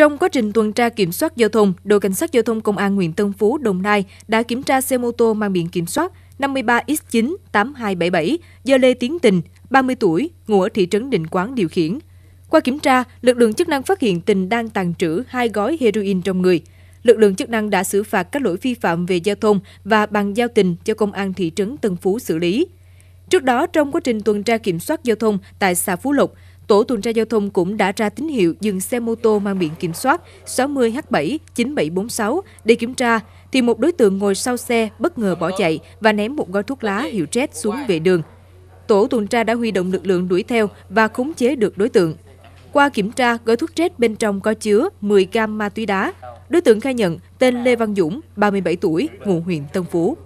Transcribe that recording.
Trong quá trình tuần tra kiểm soát giao thông, đội cảnh sát giao thông công an huyện Tân Phú, Đồng Nai đã kiểm tra xe mô tô mang biển kiểm soát 53X98277 do Lê Tiến Tình, 30 tuổi, ngụ ở thị trấn Định Quán điều khiển. Qua kiểm tra, lực lượng chức năng phát hiện Tình đang tàn trữ hai gói heroin trong người. Lực lượng chức năng đã xử phạt các lỗi vi phạm về giao thông và bàn giao tình cho công an thị trấn Tân Phú xử lý. Trước đó, trong quá trình tuần tra kiểm soát giao thông tại xã Phú Lộc, tổ tuần tra giao thông cũng đã ra tín hiệu dừng xe mô tô mang biển kiểm soát 60H79746 để kiểm tra, thì một đối tượng ngồi sau xe bất ngờ bỏ chạy và ném một gói thuốc lá hiệu chết xuống vệ đường. Tổ tuần tra đã huy động lực lượng đuổi theo và khống chế được đối tượng. Qua kiểm tra, gói thuốc chết bên trong có chứa 10 gam ma túy đá. Đối tượng khai nhận tên Lê Văn Dũng, 37 tuổi, ngụ huyện Tân Phú.